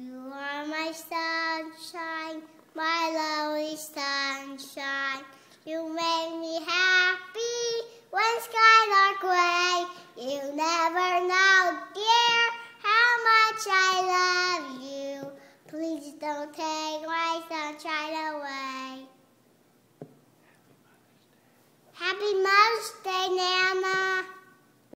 You are my sunshine, my lovely sunshine. You make me happy when skies are gray. You never know, dear, how much I love you. Please don't take my sunshine.